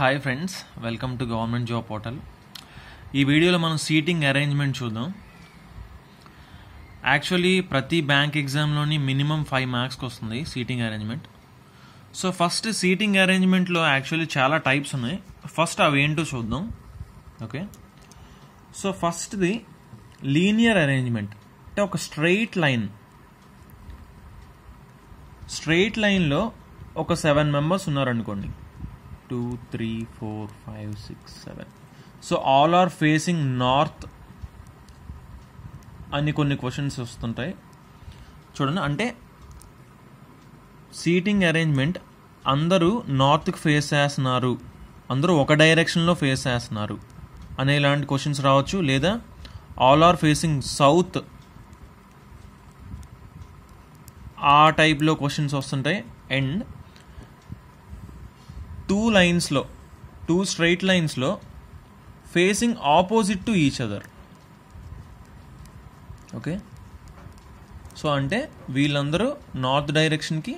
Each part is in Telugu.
Hi friends welcome to government job portal ఈ వీడియోలో మనం సీటింగ్ అరేంజ్మెంట్ చూద్దాం యాక్చువల్లీ ప్రతి బ్యాంక్ ఎగ్జామ్లోని మినిమం ఫైవ్ మార్క్స్కి వస్తుంది seating arrangement so first seating అరేంజ్మెంట్లో యాక్చువల్లీ చాలా టైప్స్ ఉన్నాయి ఫస్ట్ అవి ఏంటో చూద్దాం ఓకే సో ఫస్ట్ది లీనియర్ అరేంజ్మెంట్ అంటే ఒక స్ట్రైట్ లైన్ స్ట్రైట్ లైన్లో ఒక సెవెన్ మెంబర్స్ ఉన్నారనుకోండి two three four five six seven so all are facing north అని కొన్ని క్వశ్చన్స్ వస్తుంటాయి చూడండి అంటే సీటింగ్ అరేంజ్మెంట్ అందరూ నార్త్కి ఫేస్ చేస్తున్నారు అందరూ ఒక డైరెక్షన్లో ఫేస్ చేస్తున్నారు అనే ఇలాంటి క్వశ్చన్స్ రావచ్చు లేదా ఆల్ ఆర్ ఫేసింగ్ సౌత్ ఆ టైప్లో క్వశ్చన్స్ వస్తుంటాయి అండ్ టూ లైన్స్లో టూ స్ట్రైట్ లైన్స్లో facing opposite to each other okay so అంటే వీళ్ళందరూ నార్త్ డైరెక్షన్కి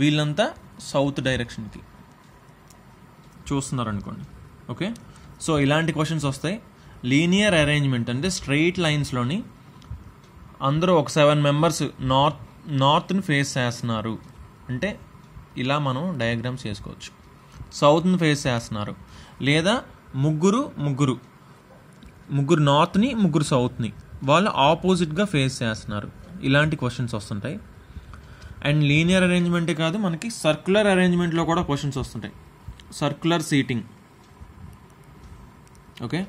వీళ్ళంతా సౌత్ డైరెక్షన్కి చూస్తున్నారు అనుకోండి ఓకే సో ఇలాంటి క్వశ్చన్స్ వస్తాయి లీనియర్ అరేంజ్మెంట్ అంటే స్ట్రైట్ లైన్స్లోని అందరూ ఒక సెవెన్ మెంబర్స్ నార్త్ నార్త్ని ఫేస్ చేస్తున్నారు అంటే ఇలా మనం డయాగ్రామ్స్ చేసుకోవచ్చు సౌత్ని ఫేస్ చేస్తున్నారు లేదా ముగ్గురు ముగ్గురు ముగ్గురు నార్త్ని ముగ్గురు సౌత్ని వాళ్ళు ఆపోజిట్గా ఫేస్ చేస్తున్నారు ఇలాంటి క్వశ్చన్స్ వస్తుంటాయి అండ్ లీనియర్ అరేంజ్మెంటే కాదు మనకి సర్క్యులర్ అరేంజ్మెంట్లో కూడా క్వశ్చన్స్ వస్తుంటాయి సర్క్యులర్ సీటింగ్ ఓకే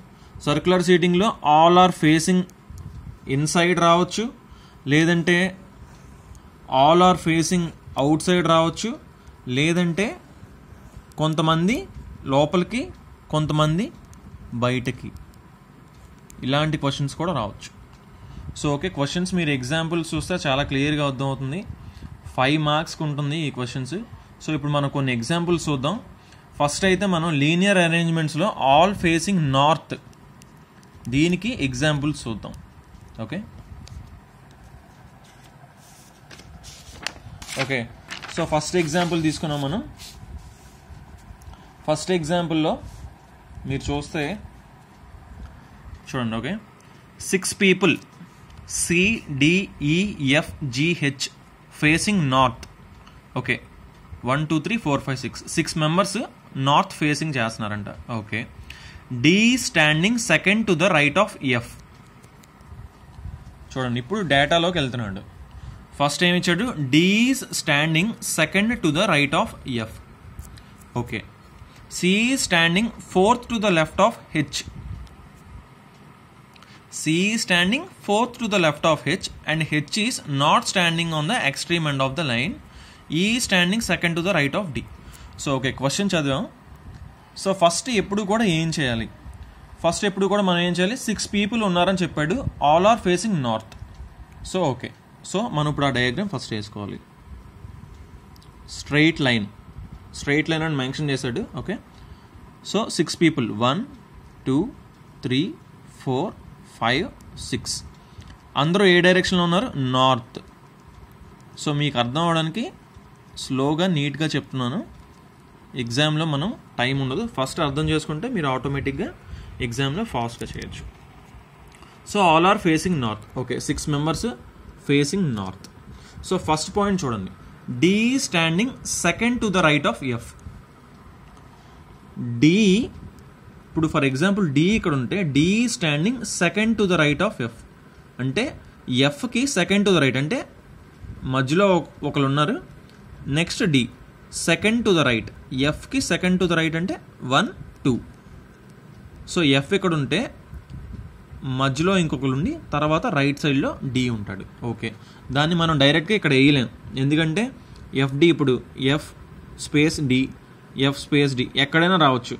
సర్క్యులర్ సీటింగ్లో ఆల్ ఆర్ ఫేసింగ్ ఇన్సైడ్ రావచ్చు లేదంటే all are facing outside రావచ్చు లేదంటే కొంతమంది లోపలికి కొంతమంది బయటకి ఇలాంటి క్వశ్చన్స్ కూడా రావచ్చు సో ఓకే క్వశ్చన్స్ మీరు ఎగ్జాంపుల్స్ చూస్తే చాలా క్లియర్గా అర్థమవుతుంది ఫైవ్ మార్క్స్కి ఉంటుంది ఈ క్వశ్చన్స్ సో ఇప్పుడు మనం కొన్ని ఎగ్జాంపుల్స్ చూద్దాం ఫస్ట్ అయితే మనం లీనియర్ అరేంజ్మెంట్స్లో ఆల్ ఫేసింగ్ నార్త్ దీనికి ఎగ్జాంపుల్స్ చూద్దాం okay okay so first example తీసుకున్నాం మనం ఫస్ట్ ఎగ్జాంపుల్లో మీరు చూస్తే చూడండి okay six people C D E F G H facing north okay one two three four five six six members north facing చేస్తున్నారంట okay D standing second to the right of F చూడండి ఇప్పుడు డేటాలోకి వెళ్తున్నాడు ఫస్ట్ ఏమి ఇచ్చాడు D's standing second to the right of F okay C standing fourth to the left of H C standing fourth to the left of H and H is not standing on the extreme end of the line E standing second to the right of D so okay question చదివాం సో ఫస్ట్ ఎప్పుడు కూడా ఏం చేయాలి ఫస్ట్ ఎప్పుడు కూడా మనం ఏం చేయాలి సిక్స్ పీపుల్ ఉన్నారని చెప్పాడు all are facing north so okay so మనం ఇప్పుడు ఆ డయాగ్రామ్ ఫస్ట్ వేసుకోవాలి స్ట్రైట్ లైన్ స్ట్రైట్ లైన్ అని మెన్షన్ చేశాడు okay so six people one two three four five six అందరూ ఏ డైరెక్షన్లో ఉన్నారు నార్త్ సో మీకు అర్థం అవడానికి స్లోగా నీట్గా చెప్తున్నాను ఎగ్జామ్లో మనం టైం ఉండదు ఫస్ట్ అర్థం చేసుకుంటే మీరు ఆటోమేటిక్గా ఎగ్జామ్లో ఫాస్ట్గా చేయొచ్చు so all are facing north okay six members facing north so first point చూడండి D standing second to the right of F F. ఇప్పుడు ఫర్ ఎగ్జాంపుల్ డి ఇక్కడ ఉంటే D standing second to the right of F అంటే ఎఫ్కి సెకండ్ టు ద రైట్ అంటే మధ్యలో ఒకరు ఉన్నారు next D second to the right ఎఫ్కి సెకండ్ టు ద రైట్ అంటే వన్ టూ సో ఎఫ్ ఇక్కడ ఉంటే మధ్యలో ఇంకొకరు ఉండి తర్వాత రైట్ సైడ్లో డి ఉంటాడు ఓకే దాన్ని మనం డైరెక్ట్గా ఇక్కడ వేయలేం ఎందుకంటే ఎఫ్డి ఇప్పుడు F space D F space D ఎక్కడైనా రావచ్చు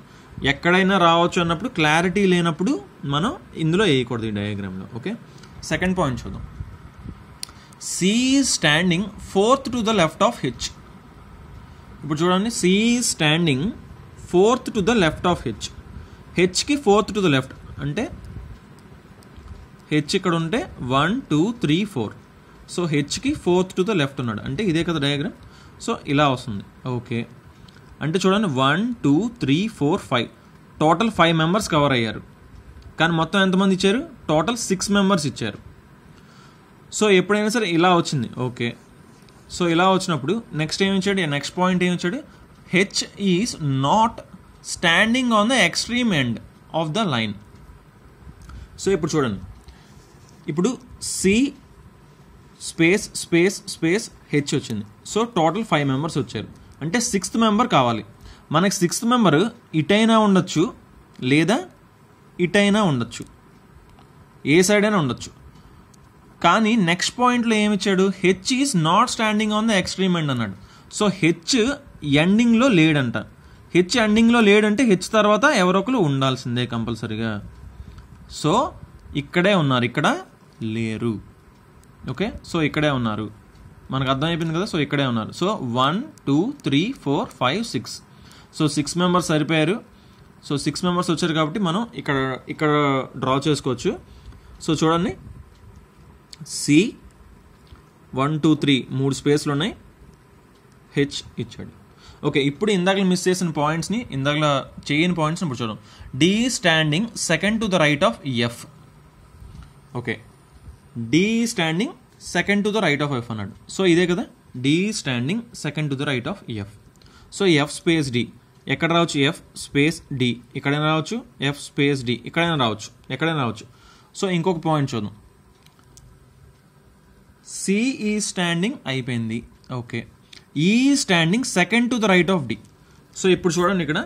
ఎక్కడైనా రావచ్చు అన్నప్పుడు క్లారిటీ లేనప్పుడు మనం ఇందులో వేయకూడదు ఈ డయాగ్రామ్లో ఓకే సెకండ్ పాయింట్ చూద్దాం C standing fourth to the left of H ఇప్పుడు చూడండి C standing fourth to the left of H హెచ్కి ఫోర్త్ టు ద లెఫ్ట్ అంటే హెచ్ ఇక్కడ ఉంటే one two three four so హెచ్కి ఫోర్త్ టు ద లెఫ్ట్ ఉన్నాడు అంటే ఇదే కదా డయాగ్రామ్ సో ఇలా వస్తుంది ఓకే అంటే చూడండి one two three four five total five members cover అయ్యారు కానీ మొత్తం ఎంతమంది ఇచ్చారు టోటల్ సిక్స్ మెంబర్స్ ఇచ్చారు సో ఎప్పుడైనా సరే ఇలా వచ్చింది ఓకే సో ఇలా వచ్చినప్పుడు నెక్స్ట్ ఏమి ఇచ్చాడు నెక్స్ట్ పాయింట్ ఏమి ఇచ్చాడు H is not standing on the extreme end of the line so ఇప్పుడు చూడండి ఇప్పుడు C space space space H వచ్చింది సో టోటల్ ఫైవ్ మెంబర్స్ వచ్చారు అంటే సిక్స్త్ మెంబర్ కావాలి మనకి సిక్స్త్ మెంబర్ ఇటైనా ఉండొచ్చు లేదా ఇటైనా ఉండొచ్చు ఏ సైడ్ అయినా ఉండొచ్చు కానీ నెక్స్ట్ పాయింట్లో ఏమిచ్చాడు H is not standing on the extreme end అన్నాడు సో హెచ్ ఎండింగ్లో లేడంట హెచ్ ఎండింగ్లో లేడంటే హెచ్ తర్వాత ఎవరొకరు ఉండాల్సిందే కంపల్సరిగా సో ఇక్కడే ఉన్నారు ఇక్కడ లేరు ఓకే సో ఇక్కడే ఉన్నారు మనకు అర్థమైపోయింది కదా సో ఇక్కడే ఉన్నారు so one two three four five six so six members సరిపోయారు సో సిక్స్ మెంబర్స్ వచ్చారు కాబట్టి మనం ఇక్కడ ఇక్కడ డ్రా చేసుకోవచ్చు సో చూడండి సి వన్ టూ త్రీ మూడు స్పేస్లు ఉన్నాయి హెచ్ ఇచ్చాడు ఓకే ఇప్పుడు ఇందాక మిస్ చేసిన పాయింట్స్ని ఇందాక చేయని పాయింట్స్ని ఇప్పుడు చూడండి D standing second to the right of F okay D standing second to the right of F అన్నాడు సో ఇదే కదా D standing second to the right of F so F space D ఎక్కడ రావచ్చు ఎఫ్ స్పేస్ డి ఎక్కడైనా రావచ్చు ఎఫ్ స్పేస్ డి ఎక్కడైనా రావచ్చు ఎక్కడైనా రావచ్చు సో ఇంకొక పాయింట్ చూద్దాం సిఈ స్టాండింగ్ e అయిపోయింది okay E standing second to the right of D so ఇప్పుడు చూడండి ఇక్కడ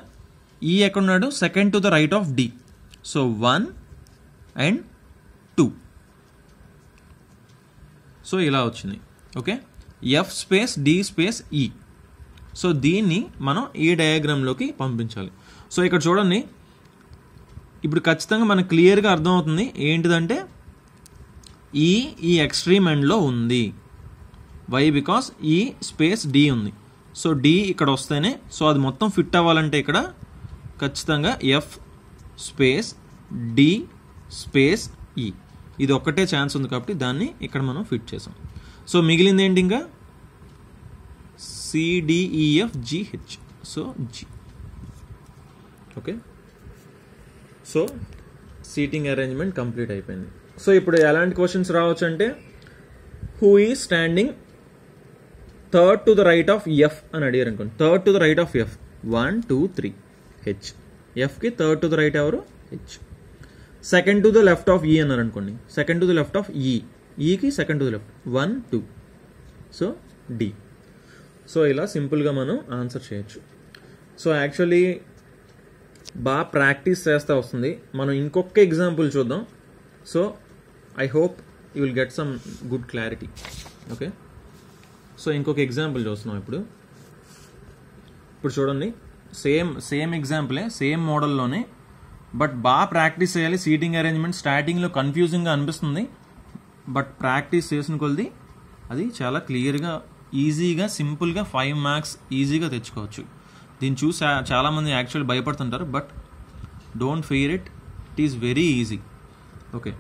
ఈ e ఎక్కడున్నాడు second to the right of D so one and so ఇలా వచ్చింది okay F space D space E so దీన్ని మనం ఈ డయాగ్రామ్లోకి పంపించాలి సో ఇక్కడ చూడండి ఇప్పుడు ఖచ్చితంగా మనకు క్లియర్గా అర్థమవుతుంది ఏంటిదంటే e ఈ ఈ ఎక్స్ట్రీమ్ ఎండ్లో ఉంది why because E space D ఉంది సో డి ఇక్కడ వస్తేనే సో అది మొత్తం ఫిట్ అవ్వాలంటే ఇక్కడ ఖచ్చితంగా ఎఫ్ స్పేస్ డి స్పేస్ ఈ ఇది ఒక్కటే ఛాన్స్ ఉంది కాబట్టి దాన్ని ఇక్కడ మనం ఫిట్ చేసాం సో మిగిలింది ఏంటి ఇంకా C D E F G H so G okay so seating arrangement complete అయిపోయింది సో ఇప్పుడు ఎలాంటి క్వశ్చన్స్ రావచ్చు అంటే who E standing third to the right of F అని అడిగారు అనుకోండి third to the right of F one two three H ఎఫ్కి థర్డ్ టు ద రైట్ ఎవరు H second to the left of E అన్నారు అనుకోండి second to the left of E ఈకి second to the left one two so D so ఇలా సింపుల్గా మనం ఆన్సర్ చేయొచ్చు సో యాక్చువల్లీ బాగా ప్రాక్టీస్ చేస్తూ వస్తుంది మనం ఇంకొక ఎగ్జాంపుల్ చూద్దాం so I hope you will get some good clarity okay so ఇంకొక ఎగ్జాంపుల్ చూస్తున్నాం ఇప్పుడు ఇప్పుడు చూడండి సేమ్ సేమ్ ఎగ్జాంపులే సేమ్ మోడల్లోనే బట్ బాగా ప్రాక్టీస్ చేయాలి సీటింగ్ అరేంజ్మెంట్ స్టార్టింగ్లో కన్ఫ్యూజింగ్గా అనిపిస్తుంది బట్ ప్రాక్టీస్ చేసిన కొలది అది చాలా క్లియర్గా ఈజీగా సింపుల్గా ఫైవ్ మార్క్స్ ఈజీగా తెచ్చుకోవచ్చు దీన్ని చూసి చాలామంది యాక్చువల్లీ భయపడుతుంటారు but don't fear it it is very easy okay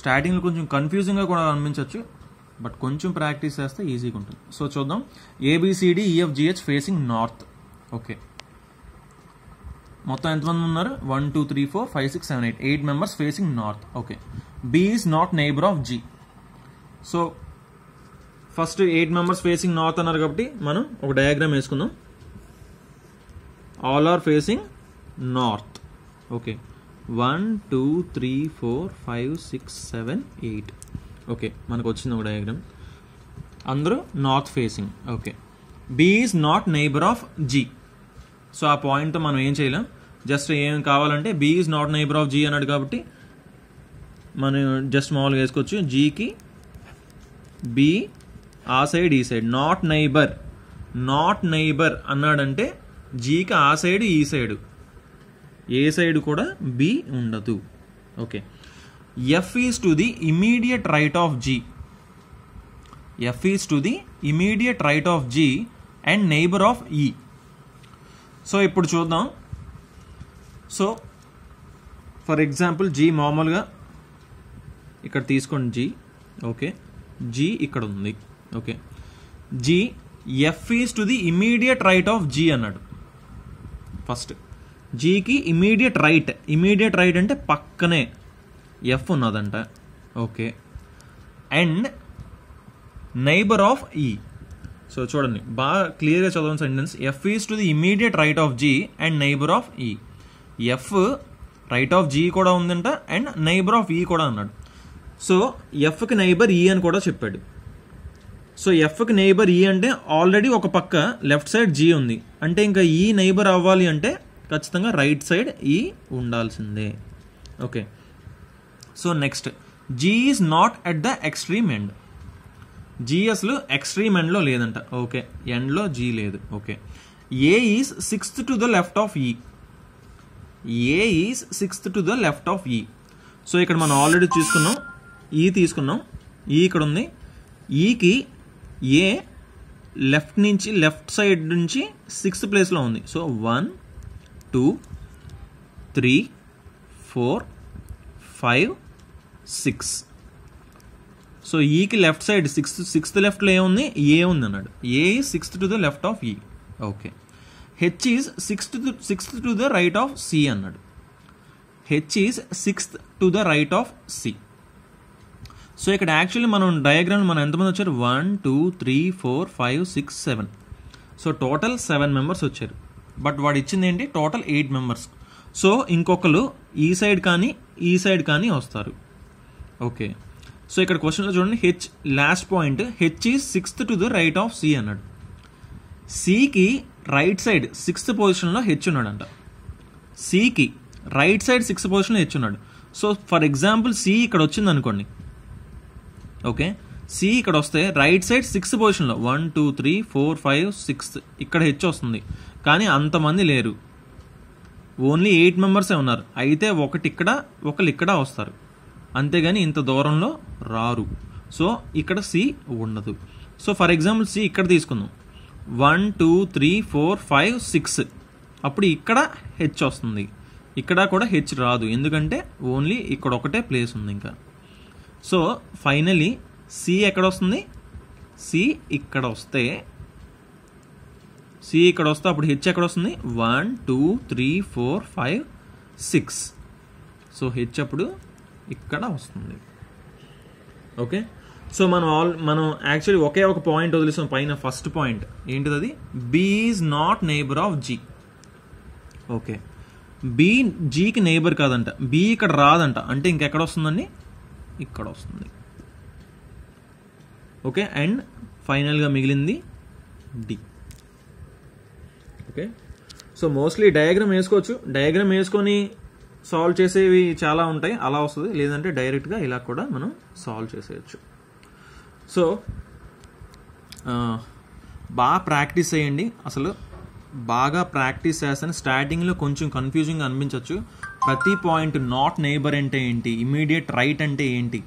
స్టార్టింగ్లో కొంచెం కన్ఫ్యూజింగ్గా కూడా అనిపించవచ్చు బట్ కొంచెం ప్రాక్టీస్ చేస్తే ఈజీగా ఉంటుంది సో చూద్దాం A B C D E F G H facing north okay మొత్తం ఎంతమంది ఉన్నారు one two three four five six seven eight eight members facing north okay B is not neighbour of G so first eight members facing north అన్నారు కాబట్టి మనం ఒక డయాగ్రామ్ వేసుకుందాం all are facing north okay one two three four five six seven eight okay మనకు వచ్చింది ఒక డయాగ్రామ్ అందరూ north facing okay B is not neighbour of G so ఆ పాయింట్తో మనం ఏం చేయలేం జస్ట్ ఏం కావాలంటే B is not neighbour of G అన్నాడు కాబట్టి మనం జస్ట్ మామూలుగా వేసుకోవచ్చు జీకి బి ఆ సైడ్ ఈ side not neighbour not neighbour అన్నాడంటే జీకి ఆ సైడ్ ఈ సైడ్ ఏ సైడ్ కూడా బి ఉండదు okay F is to the immediate right of G F is to the immediate right of G and neighbour of E so ఇప్పుడు చూద్దాం సో ఫర్ ఎగ్జాంపుల్ జీ మామూలుగా ఇక్కడ తీసుకోండి జీ ఓకే జీ ఇక్కడ ఉంది okay G F is to the immediate right of G అన్నాడు ఫస్ట్ జీకి ఇమీడియట్ రైట్ ఇమీడియట్ రైట్ అంటే పక్కనే ఎఫ్ ఉన్నదంట okay and neighbour of E so చూడండి బాగా క్లియర్గా చదవని sentence F is to the immediate right of G and neighbour of E F right of G కూడా ఉందంట అండ్ నైబర్ ఆఫ్ ఈ కూడా అన్నాడు సో ఎఫ్కి నైబర్ ఈ అని కూడా చెప్పాడు సో ఎఫ్కి నైబర్ ఈ అంటే ఆల్రెడీ ఒక పక్క లెఫ్ట్ సైడ్ జీ ఉంది అంటే ఇంకా ఈ e నైబర్ అవ్వాలి అంటే ఖచ్చితంగా రైట్ సైడ్ ఈ ఉండాల్సిందే okay so next G is not at the extreme end జిఎస్లు ఎక్స్ట్రీమ్ ఎండ్లో లేదంట ఓకే ఎండ్లో జీ లేదు okay A is sixth to the left of E A is sixth to the left of E so ఇక్కడ మనం ఆల్రెడీ చూసుకున్నాం ఈ e తీసుకున్నాం ఈ e ఇక్కడ ఉంది ఈకి ఏ లెఫ్ట్ నుంచి లెఫ్ట్ సైడ్ నుంచి సిక్స్త్ ప్లేస్లో ఉంది so one two three four five six so ఈకి లెఫ్ట్ సైడ్ సిక్స్త్ సిక్స్త్ లెఫ్ట్లో ఏముంది ఏ ఉంది అన్నాడు A sixth to the left of E okay H is sixth sixth to the right of C అన్నాడు H is sixth to the right of C so ఇక్కడ యాక్చువల్లీ మనం డయాగ్రామ్ మనం ఎంతమంది వచ్చారు one two three four five six seven so total seven members వచ్చారు బట్ వాడు ఇచ్చింది ఏంటి టోటల్ ఎయిట్ మెంబర్స్ సో ఇంకొకరు ఈ సైడ్ కానీ ఈ సైడ్ కానీ వస్తారు ఓకే సో ఇక్కడ క్వశ్చన్లో చూడండి H last point H is sixth to the right of C అన్నాడు సికి రైట్ సైడ్ సిక్స్త్ పొజిషన్లో హెచ్ ఉన్నాడంట సికి రైట్ సైడ్ సిక్స్త్ పొజిషన్లో హెచ్ ఉన్నాడు సో ఫర్ ఎగ్జాంపుల్ సి ఇక్కడ వచ్చింది అనుకోండి ఓకే సి ఇక్కడ వస్తే రైట్ సైడ్ సిక్స్త్ పొజిషన్లో one two three four five sixth ఇక్కడ హెచ్ వస్తుంది కానీ అంతమంది లేరు ఓన్లీ ఎయిట్ మెంబర్సే ఉన్నారు అయితే ఒకటి ఇక్కడ ఒకళ్ళు ఇక్కడ వస్తారు అంతేగాని ఇంత దూరంలో రారు సో ఇక్కడ సి ఉండదు సో ఫర్ ఎగ్జాంపుల్ సి ఇక్కడ తీసుకుందాం one two three four five six అప్పుడు ఇక్కడ హెచ్ వస్తుంది ఇక్కడ కూడా హెచ్ రాదు ఎందుకంటే ఓన్లీ ఇక్కడ ఒకటే ప్లేస్ ఉంది ఇంకా సో ఫైనలీ సి ఎక్కడ వస్తుంది సి ఇక్కడ వస్తే సి ఇక్కడ వస్తే అప్పుడు హెచ్ ఎక్కడ వస్తుంది one two three four five six so H అప్పుడు ఇక్కడ వస్తుంది ఓకే సో మనం ఆల్ మనం యాక్చువల్లీ ఒకే ఒక పాయింట్ వదిలేసాం పైన ఫస్ట్ పాయింట్ ఏంటిది అది B is not neighbour of G okay B జీకి నేబర్ కాదంట బి ఇక్కడ రాదంట అంటే ఇంకెక్కడ వస్తుందండి ఇక్కడ వస్తుంది ఓకే అండ్ ఫైనల్గా మిగిలింది D okay so mostly diagram వేసుకోవచ్చు డయాగ్రామ్ వేసుకొని సాల్వ్ చేసేవి చాలా ఉంటాయి అలా వస్తుంది లేదంటే డైరెక్ట్గా ఇలా కూడా మనం సాల్వ్ చేసేయచ్చు సో బాగా ప్రాక్టీస్ చేయండి అసలు బాగా ప్రాక్టీస్ చేస్తాను స్టార్టింగ్లో కొంచెం కన్ఫ్యూజింగ్ అనిపించవచ్చు ప్రతి పాయింట్ నాట్ నైబర్ అంటే ఏంటి ఇమీడియట్ రైట్ అంటే ఏంటి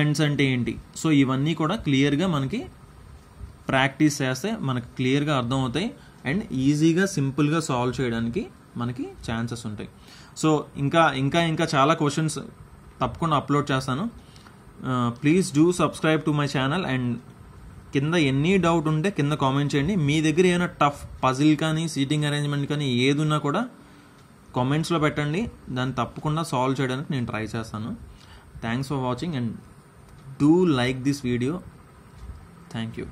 ఎండ్స్ అంటే ఏంటి సో ఇవన్నీ కూడా క్లియర్గా మనకి ప్రాక్టీస్ చేస్తే మనకి క్లియర్గా అర్థమవుతాయి అండ్ ఈజీగా సింపుల్గా సాల్వ్ చేయడానికి మనకి ఛాన్సెస్ ఉంటాయి సో ఇంకా ఇంకా ఇంకా చాలా క్వశ్చన్స్ తప్పకుండా అప్లోడ్ చేస్తాను please do subscribe to my channel and కింద ఎన్ని డౌట్ ఉంటే కింద కామెంట్ చేయండి మీ దగ్గర ఏమైనా టఫ్ పజిల్ కానీ సీటింగ్ అరేంజ్మెంట్ కానీ ఏది ఉన్నా కూడా కామెంట్స్లో పెట్టండి దాన్ని తప్పకుండా సాల్వ్ చేయడానికి నేను ట్రై చేస్తాను thanks for watching and do like this video thank you